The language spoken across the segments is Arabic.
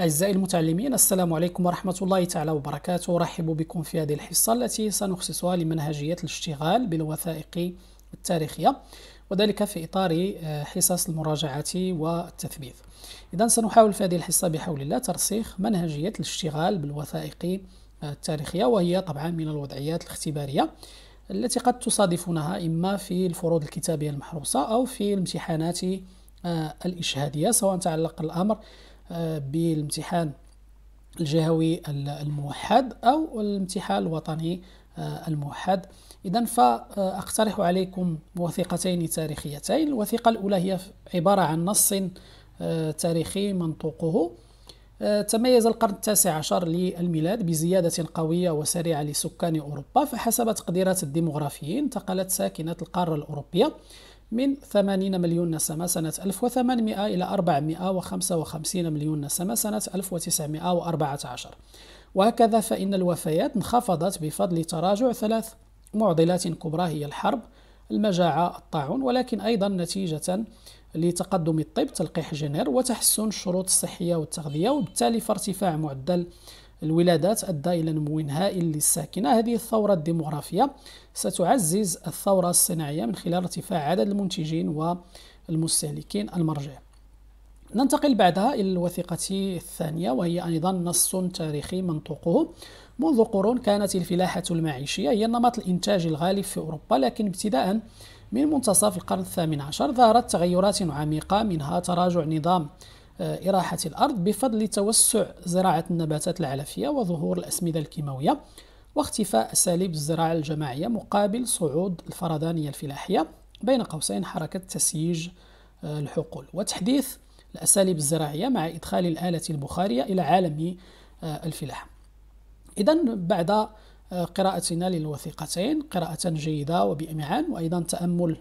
أعزائي المتعلمين السلام عليكم ورحمة الله تعالى وبركاته أرحب بكم في هذه الحصة التي سنخصصها لمنهجية الاشتغال بالوثائق التاريخية وذلك في إطار آه، حصص المراجعة والتثبيت إذا سنحاول في هذه الحصة بحول الله ترسيخ منهجية الاشتغال بالوثائق آه، التاريخية وهي طبعا من الوضعيات الاختبارية التي قد تصادفونها إما في الفروض الكتابية المحروسة أو في الامتحانات آه، الإشهادية سواء تعلق الأمر بالامتحان الجهوي الموحد أو الامتحان الوطني آه، الموحد إذا فأقترح عليكم وثيقتين تاريخيتين الوثيقة الأولى هي عبارة عن نص آه، تاريخي منطوقه آه، تميز القرن التاسع عشر للميلاد بزيادة قوية وسريعة لسكان أوروبا فحسب تقديرات الديموغرافيين انتقلت ساكنة القارة الأوروبية من 80 مليون نسمة سنة 1800 إلى 455 مليون نسمة سنة 1914 وهكذا فإن الوفيات انخفضت بفضل تراجع ثلاث معضلات كبرى هي الحرب المجاعة الطاعون ولكن أيضا نتيجة لتقدم الطب تلقيح جينير وتحسن الشروط الصحية والتغذية وبالتالي فارتفاع معدل الولادات أدى إلى نمو هائل للساكنة هذه الثورة الديموغرافية ستعزز الثورة الصناعية من خلال ارتفاع عدد المنتجين والمستهلكين المرجع ننتقل بعدها إلى الوثيقة الثانية وهي أيضا نص تاريخي منطوقه منذ قرون كانت الفلاحة المعيشية هي النمط الإنتاجي الغالب في أوروبا لكن ابتداء من منتصف القرن الثامن عشر ظهرت تغيرات عميقة منها تراجع نظام آه، إراحة الأرض بفضل توسع زراعة النباتات العلفية وظهور الأسمدة الكيماوية واختفاء أساليب الزراعة الجماعية مقابل صعود الفردانية الفلاحية بين قوسين حركة تسييج آه، الحقول وتحديث الأساليب الزراعية مع إدخال الآلة البخارية إلى عالم آه، الفلاحة إذا بعد قراءتنا للوثيقتين قراءة جيدة وبإمعان وأيضا تأمل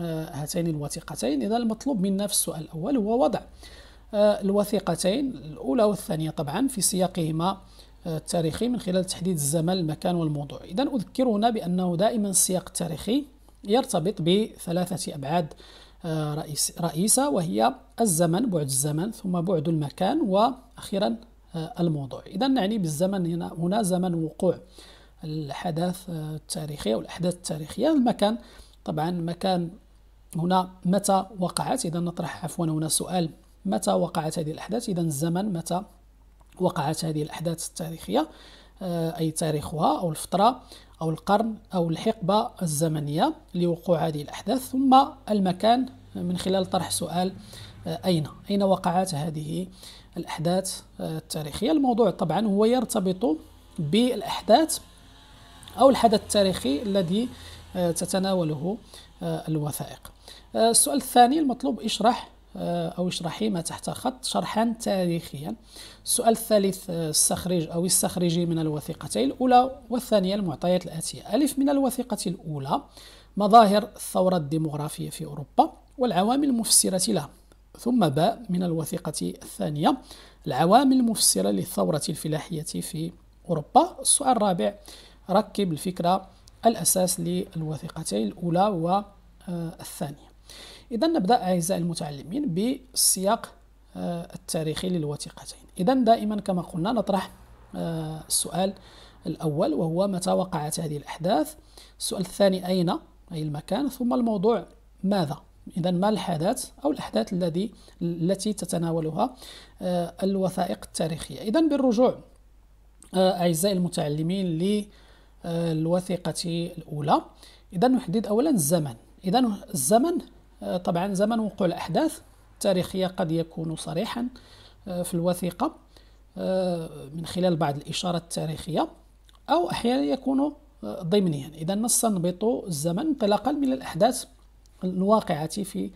هاتين الوثيقتين إذا المطلوب منا في السؤال الأول هو وضع الوثيقتين الأولى والثانية طبعا في سياقهما آه، التاريخي من خلال تحديد الزمن المكان والموضوع إذا أذكر هنا بأنه دائما السياق التاريخي يرتبط بثلاثة أبعاد آه، رئيسة وهي الزمن بعد الزمن ثم بعد المكان وأخيرا آه، الموضوع إذا نعني بالزمن هنا, هنا زمن وقوع التاريخي التاريخية والأحداث التاريخية المكان طبعا مكان هنا متى وقعت إذا نطرح عفوا هنا سؤال متى وقعت هذه الأحداث إذا الزمن متى وقعت هذه الأحداث التاريخية آه، أي تاريخها أو الفترة أو القرن أو الحقبة الزمنية لوقوع هذه الأحداث ثم المكان من خلال طرح سؤال آه، أين أين وقعت هذه الأحداث آه، التاريخية الموضوع طبعا هو يرتبط بالأحداث أو الحدث التاريخي الذي تتناوله الوثائق السؤال الثاني المطلوب اشرح آه، أو اشرحي ما تحت خط شرحا تاريخيا السؤال الثالث استخرج آه، أو استخرجي من الوثيقتين الأولى والثانية المعطيات الآتية ألف من الوثيقة الأولى مظاهر الثورة الديمغرافية في أوروبا والعوامل المفسرة لها ثم باء من الوثيقة الثانية العوامل المفسرة للثورة الفلاحية في أوروبا السؤال الرابع ركب الفكرة الأساس للوثيقتين الأولى والثانية آه، إذا نبدأ أعزائي المتعلمين بالسياق آه، التاريخي للوثيقتين إذا دائما كما قلنا نطرح آه، السؤال الأول وهو متى وقعت هذه الأحداث السؤال الثاني أين أي المكان ثم الموضوع ماذا إذا ما الحدث أو الأحداث الذي التي تتناولها آه، الوثائق التاريخية إذا بالرجوع أعزائي المتعلمين للوثيقة الأولى إذا نحدد أولا الزمن إذا الزمن طبعا زمن وقوع الأحداث التاريخية قد يكون صريحا آه، في الوثيقة آه، من خلال بعض الإشارات التاريخية أو أحيانا يكون آه، ضمنيا إذا نستنبط الزمن انطلاقا من الأحداث الواقعة في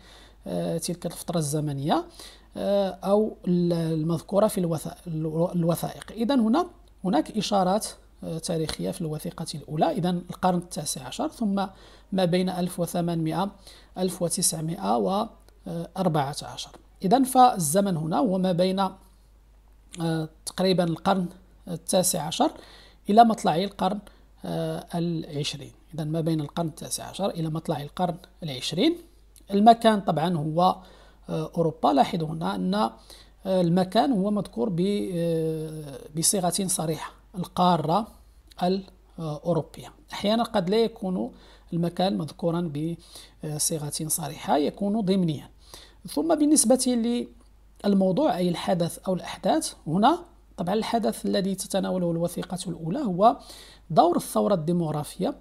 تلك الفترة الزمنية أو المذكورة في الوثائق إذا هنا هناك إشارات تاريخية في الوثيقة الأولى إذا القرن التاسع عشر ثم ما بين 1800 1914 إذا فالزمن هنا هو ما بين آه، تقريبا القرن التاسع عشر إلى مطلع القرن آه، العشرين إذا ما بين القرن التاسع عشر إلى مطلع القرن العشرين المكان طبعا هو آه، أوروبا لاحظوا هنا أن المكان هو مذكور بصيغة صريحة القارة الأوروبية أحيانا قد لا يكون المكان مذكورا بصيغة صريحة يكون ضمنيا ثم بالنسبة للموضوع أي الحدث أو الأحداث هنا طبعا الحدث الذي تتناوله الوثيقة الأولى هو دور الثورة الديموغرافية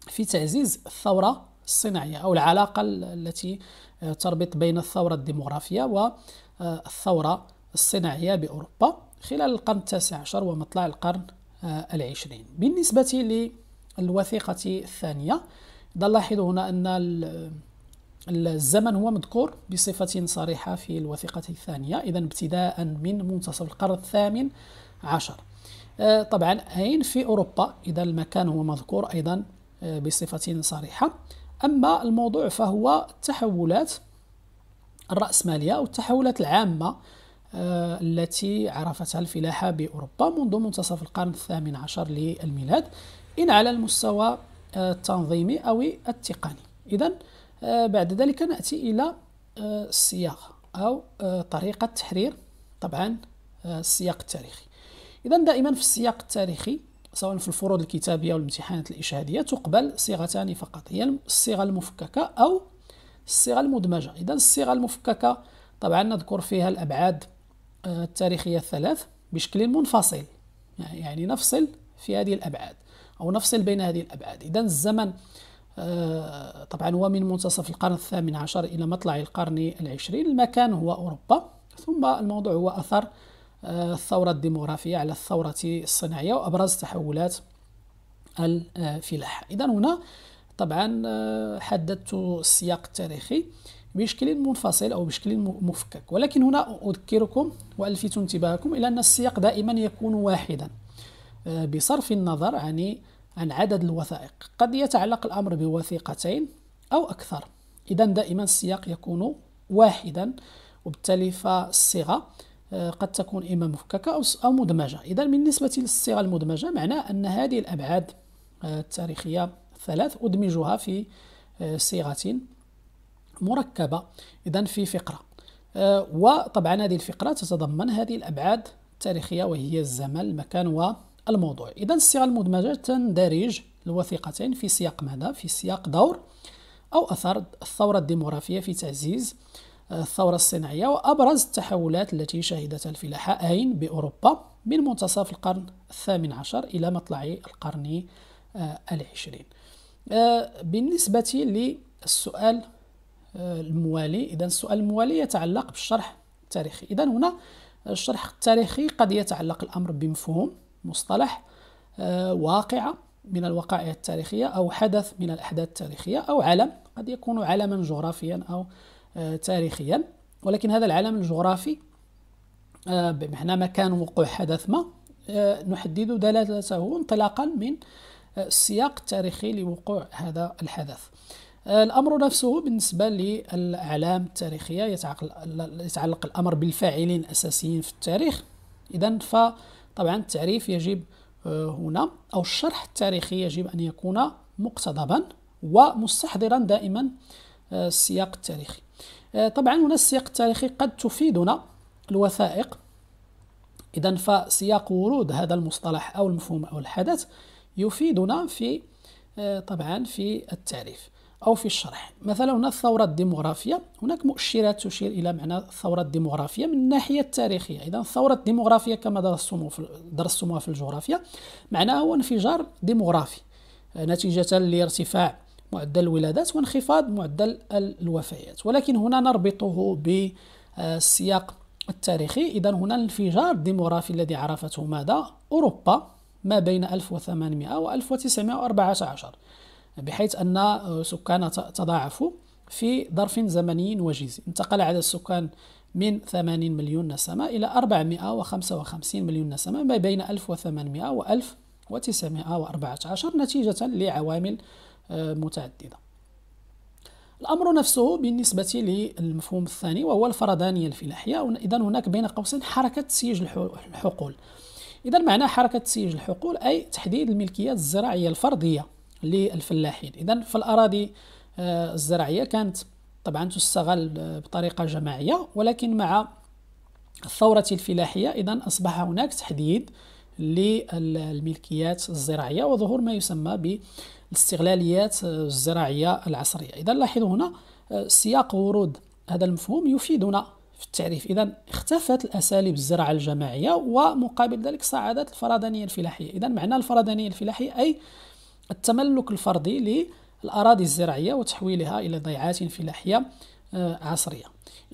في تعزيز الثورة الصناعية أو العلاقة التي تربط بين الثورة الديموغرافية والثورة الصناعية بأوروبا خلال القرن التاسع عشر ومطلع القرن آه، العشرين بالنسبة للوثيقة الثانية نلاحظ هنا أن الزمن هو مذكور بصفة صريحة في الوثيقة الثانية إذا ابتداء من منتصف القرن الثامن عشر آه، طبعا أين في أوروبا إذا المكان هو مذكور أيضا آه، بصفة صريحة أما الموضوع فهو التحولات الرأسمالية والتحولات العامة آه، التي عرفتها الفلاحة بأوروبا منذ منتصف القرن الثامن عشر للميلاد إن على المستوى آه، التنظيمي أو التقني إذا آه، بعد ذلك نأتي إلى الصياغة أو طريقة تحرير طبعا السياق التاريخي إذا دائما في السياق التاريخي سواء في الفروض الكتابية أو الامتحانات الإشهادية تقبل صيغتان فقط هي الصيغة المفككة أو الصيغة المدمجة إذا الصيغة المفككة طبعا نذكر فيها الأبعاد آه، التاريخية الثلاث بشكل منفصل يعني-, يعني نفصل في هذه الأبعاد أو نفصل بين هذه الأبعاد إذا الزمن آه، طبعا هو من منتصف القرن الثامن عشر إلى مطلع القرن العشرين المكان هو أوروبا ثم الموضوع هو أثر آه، الثورة الديموغرافية على الثورة الصناعية وأبرز تحولات الفلاحة إذا هنا طبعا حددت السياق التاريخي بشكل منفصل أو بشكل مفكك ولكن هنا أذكركم وألفت انتباهكم إلى أن السياق دائما يكون واحدا آه، بصرف النظر عن عن عدد الوثائق قد يتعلق الأمر بوثيقتين أو أكثر إذا دائما السياق يكون واحدا وبالتالي فالصيغة آه، قد تكون إما مفككة أو مدمجة إذا بالنسبة للصيغة المدمجة معناه أن هذه الأبعاد آه، التاريخية الثلاث أدمجها في صيغة مركبة إذا في فقرة آه، وطبعا هذه الفقرة تتضمن هذه الأبعاد التاريخية وهي الزمن المكان والموضوع إذا الصيغة المدمجة تندرج الوثيقتين في سياق ماذا؟ في سياق دور أو أثر الثورة الديموغرافية في تعزيز آه، الثورة الصناعية وأبرز التحولات التي شهدتها الفلاحين بأوروبا من منتصف القرن الثامن عشر إلى مطلع القرن آه، العشرين بالنسبة للسؤال آه، الموالي إذا السؤال الموالي يتعلق بالشرح التاريخي إذا هنا الشرح التاريخي قد يتعلق الأمر بمفهوم مصطلح آه، واقعة من الوقائع التاريخية أو حدث من الأحداث التاريخية أو علم قد يكون علما جغرافيا أو آه، تاريخيا ولكن هذا العلم الجغرافي بمعنى مكان وقوع حدث ما نحدد دلالته انطلاقا من السياق التاريخي لوقوع هذا الحدث الأمر نفسه بالنسبة للأعلام التاريخية يتعلق الأمر بالفاعلين الأساسيين في التاريخ إذا فطبعا التعريف يجب آه، هنا أو الشرح التاريخي يجب أن يكون مقتضبا ومستحضرا دائما آه، السياق التاريخي آه، طبعا هنا السياق التاريخي قد تفيدنا الوثائق إذا فسياق ورود هذا المصطلح أو المفهوم أو الحدث يفيدنا في طبعا في التعريف أو في الشرح مثلا هنا الثورة الديموغرافية هناك مؤشرات تشير إلى معنى الثورة الديموغرافية من الناحية التاريخية إذا الثورة الديموغرافية كما درستموها في درستموها في الجغرافيا معناها هو انفجار ديموغرافي نتيجة لارتفاع معدل الولادات وانخفاض معدل الوفيات ولكن هنا نربطه بالسياق التاريخي إذا هنا الانفجار الديموغرافي الذي عرفته ماذا؟ أوروبا ما بين 1800 و 1914 بحيث أن سكان تضاعفوا في ظرف زمني وجيز انتقل عدد السكان من 80 مليون نسمة إلى 455 مليون نسمة ما بين 1800 و 1914 نتيجة لعوامل آه، متعددة الأمر نفسه بالنسبة للمفهوم الثاني وهو الفردانية الفلاحية إذا هناك بين قوسين حركة تسييج الحقول إذا معنى حركة تسييج الحقول أي تحديد الملكيات الزراعية الفردية للفلاحين اذا فالاراضي آه، الزراعيه كانت طبعا تستغل بطريقه جماعيه ولكن مع الثوره الفلاحيه اذا اصبح هناك تحديد للملكيات الزراعيه وظهور ما يسمى بالاستغلاليات الزراعيه العصريه اذا لاحظوا هنا آه، سياق ورود هذا المفهوم يفيدنا في التعريف اذا اختفت الاساليب الزراعه الجماعيه ومقابل ذلك صعدت الفردانيه الفلاحيه اذا معنى الفردانيه الفلاحيه اي التملك الفردي للأراضي الزراعية وتحويلها إلى ضيعات فلاحية آه، عصرية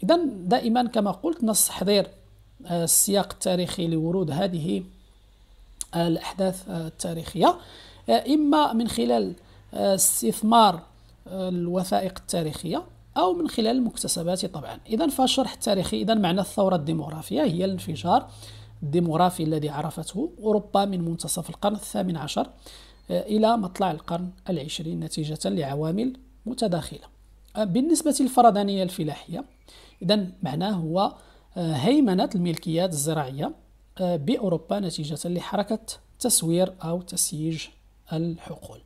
إذا دائما كما قلت نص حضير آه، السياق التاريخي لورود هذه آه، الأحداث التاريخية إما من خلال استثمار الوثائق التاريخية أو من خلال المكتسبات طبعا إذا فالشرح التاريخي إذا معنى الثورة الديمغرافية هي الانفجار الديمغرافي الذي عرفته أوروبا من منتصف القرن الثامن عشر إلى مطلع القرن العشرين نتيجة لعوامل متداخلة آه، بالنسبة للفردانية الفلاحية إذا معناه هو آه، هيمنة الملكيات الزراعية آه، بأوروبا نتيجة لحركة تسوير أو تسييج الحقول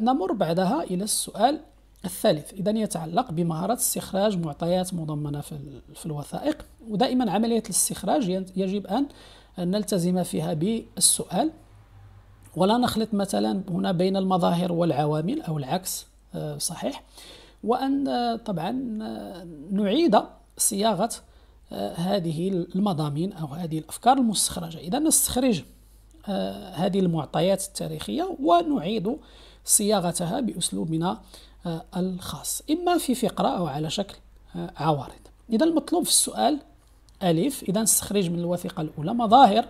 نمر بعدها إلى السؤال الثالث إذا يتعلق بمهارة استخراج معطيات مضمنة في الوثائق ودائما عملية الاستخراج يجب أن نلتزم فيها بالسؤال ولا نخلط مثلا هنا بين المظاهر والعوامل أو العكس آه، صحيح وأن آه، طبعا آه، نعيد صياغة هذه المضامين أو هذه الأفكار المستخرجة إذا نستخرج هذه المعطيات التاريخية ونعيد صياغتها بأسلوبنا الخاص إما في فقرة أو على شكل عوارض إذا المطلوب في السؤال ألف إذا نستخرج من الوثيقة الأولى مظاهر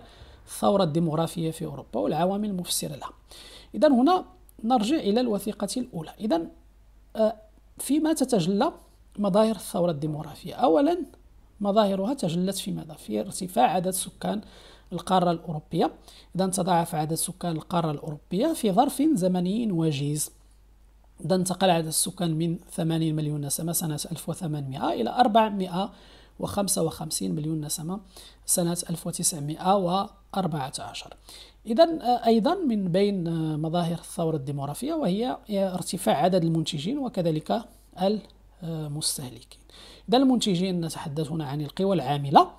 الثورة الديموغرافية في أوروبا والعوامل المفسرة لها إذا هنا نرجع إلى الوثيقة الأولى إذا آه، فيما تتجلى مظاهر الثورة الديموغرافية أولا مظاهرها تجلت في ماذا؟ في ارتفاع عدد سكان القارة الأوروبية إذا تضاعف عدد سكان القارة الأوروبية في ظرف زمني وجيز إذا انتقل عدد السكان من 80 مليون نسمة سنة 1800 إلى 400 و55 مليون نسمة سنة 1914 إذا آه، أيضا من بين آه، مظاهر الثورة الديموغرافية وهي آه، ارتفاع عدد المنتجين وكذلك المستهلكين إذا المنتجين نتحدث هنا عن القوى العاملة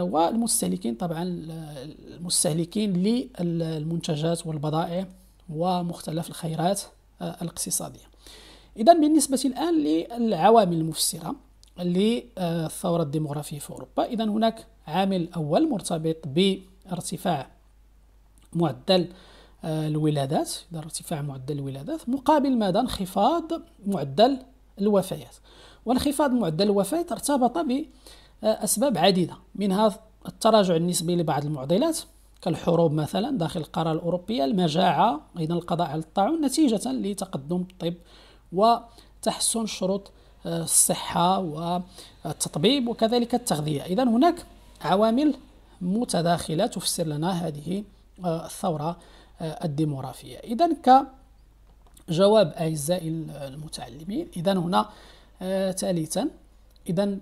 والمستهلكين طبعا المستهلكين للمنتجات والبضائع ومختلف الخيرات الاقتصادية إذا بالنسبة الآن للعوامل المفسرة للثورة الديمغرافية في أوروبا إذا هناك عامل أول مرتبط بارتفاع معدل آه، الولادات إذا ارتفاع معدل الولادات مقابل ماذا انخفاض معدل الوفيات وانخفاض معدل الوفيات ارتبط بأسباب آه، عديدة منها التراجع النسبي لبعض المعضلات كالحروب مثلا داخل القارة الأوروبية المجاعة أيضا القضاء على الطاعون نتيجة لتقدم الطب وتحسن شروط الصحة والتطبيب وكذلك التغذية إذا هناك عوامل متداخلة تفسر لنا هذه آه، الثورة آه، الديموغرافية إذا كجواب أعزائي المتعلمين إذا هنا ثالثا آه، إذا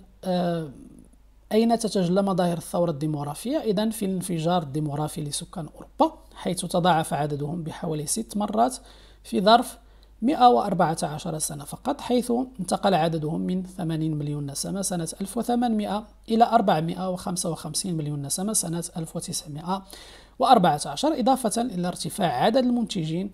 أين تتجلى مظاهر الثورة الديموغرافية؟ إذا في الانفجار الديموغرافي لسكان أوروبا حيث تضاعف عددهم بحوالي ست مرات في ظرف 114 سنة فقط حيث انتقل عددهم من 80 مليون نسمة سنة 1800 إلى 455 مليون نسمة سنة 1914 إضافة إلى ارتفاع عدد المنتجين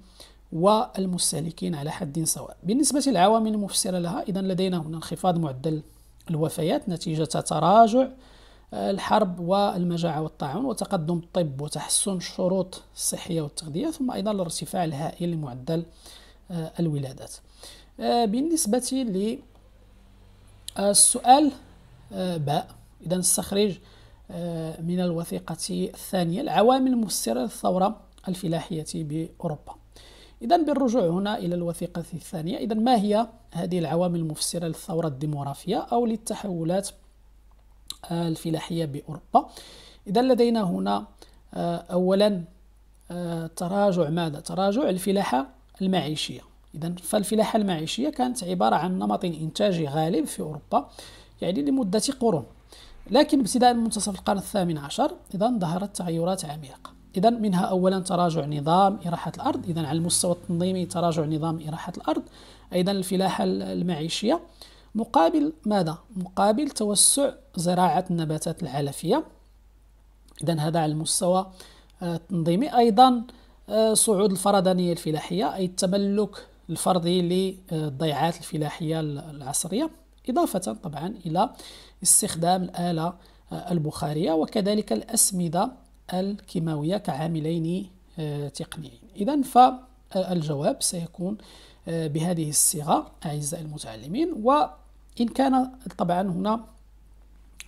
والمستهلكين على حد سواء بالنسبة للعوامل المفسرة لها إذا لدينا هنا انخفاض معدل الوفيات نتيجة تراجع آه، الحرب والمجاعة والطاعون وتقدم الطب وتحسن الشروط الصحية والتغذية ثم أيضا الارتفاع الهائل لمعدل آه، الولادات آه، بالنسبة للسؤال آه، باء إذا نستخرج من الوثيقة الثانية العوامل المفسرة للثورة الفلاحية بأوروبا إذا بالرجوع هنا إلى الوثيقة الثانية إذا ما هي هذه العوامل المفسرة للثورة الديموغرافية أو للتحولات الفلاحية بأوروبا إذا لدينا هنا أولا تراجع ماذا؟ تراجع الفلاحة المعيشية إذا فالفلاحة المعيشية كانت عبارة عن نمط إنتاجي غالب في أوروبا يعني لمدة قرون لكن ابتداء منتصف القرن الثامن عشر إذا ظهرت تغيرات عميقة إذا منها أولا تراجع نظام إراحة الأرض إذا على المستوى التنظيمي تراجع نظام إراحة الأرض أيضا الفلاحة المعيشية مقابل ماذا؟ مقابل توسع زراعة النباتات العلفية إذا هذا على المستوى آه، التنظيمي أيضا آه، صعود الفردانية الفلاحية أي التملك الفردي للضيعات الفلاحية العصرية إضافة طبعا إلى استخدام الآلة آه، البخارية وكذلك الأسمدة الكيماوية كعاملين آه، تقنيين إذا فالجواب سيكون بهذه الصيغة أعزائي المتعلمين وإن كان طبعا هنا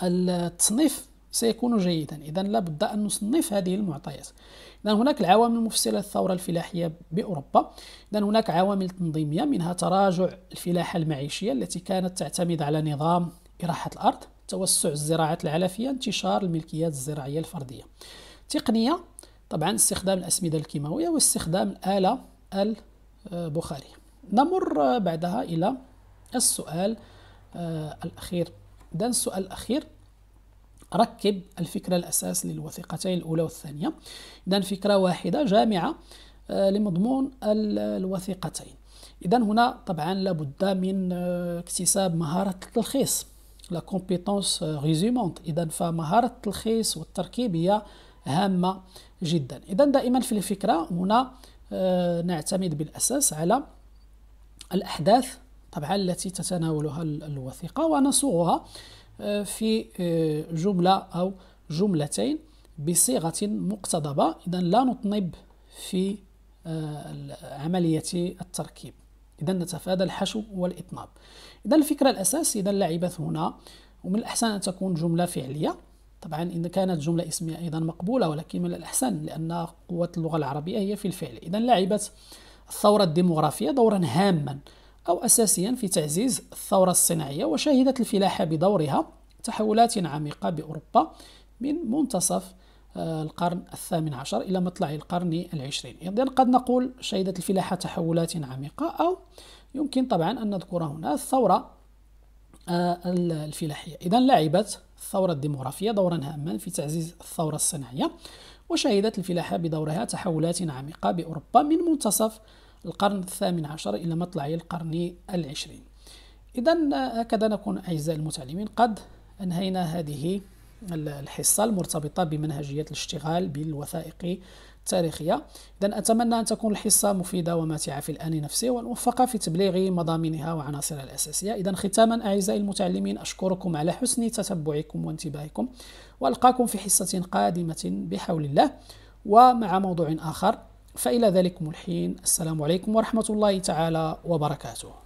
التصنيف سيكون جيدا إذا لابد أن نصنف هذه المعطيات إذا هناك العوامل المفصلة للثورة الفلاحية بأوروبا إذا هناك عوامل تنظيمية منها تراجع الفلاحة المعيشية التي كانت تعتمد على نظام إراحة الأرض توسع الزراعات العلفية انتشار الملكيات الزراعية الفردية تقنية طبعا استخدام الأسمدة الكيماوية واستخدام الآلة البخارية نمر بعدها إلى السؤال آه، الأخير إذا السؤال الأخير ركب الفكرة الأساس للوثيقتين الأولى والثانية إذا فكرة واحدة جامعة آه، لمضمون الوثيقتين إذا هنا طبعا لابد من آه، اكتساب مهارة التلخيص لا كومبيتونس ريزومونت إذا فمهارة التلخيص والتركيب هي هامة جدا إذا دائما في الفكرة هنا آه، نعتمد بالأساس على الأحداث طبعا التي تتناولها الوثيقة ونصوغها آه، في آه، جملة أو جملتين بصيغة مقتضبة إذا لا نطنب في آه، عملية التركيب إذا نتفادى الحشو والإطناب إذا الفكرة الأساسية إذا لعبت هنا ومن الأحسن أن تكون جملة فعلية طبعا إن كانت جملة اسمية أيضا مقبولة ولكن من الأحسن لأن قوة اللغة العربية هي في الفعل إذا لعبت الثورة الديموغرافية دورا هاما أو أساسيا في تعزيز الثورة الصناعية وشهدت الفلاحة بدورها تحولات عميقة بأوروبا من منتصف آه، القرن الثامن عشر إلى مطلع القرن العشرين إذا يعني قد نقول شهدت الفلاحة تحولات عميقة أو يمكن طبعا أن نذكر هنا الثورة آه، الفلاحية إذا لعبت الثورة الديمغرافية دورا هاما في تعزيز الثورة الصناعية وشهدت الفلاحة بدورها تحولات عميقة بأوروبا من منتصف القرن الثامن عشر إلى مطلع القرن العشرين إذا هكذا نكون أعزائي المتعلمين قد أنهينا هذه الحصة المرتبطة بمنهجية الاشتغال بالوثائق التاريخية إذا أتمنى أن تكون الحصة مفيدة وماتعة في الآن نفسه وموفقة في تبليغ مضامينها وعناصرها الأساسية إذا ختاما أعزائي المتعلمين أشكركم على حسن تتبعكم وانتباهكم وألقاكم في حصة قادمة بحول الله ومع موضوع آخر فإلى ذلكم الحين السلام عليكم ورحمة الله تعالى وبركاته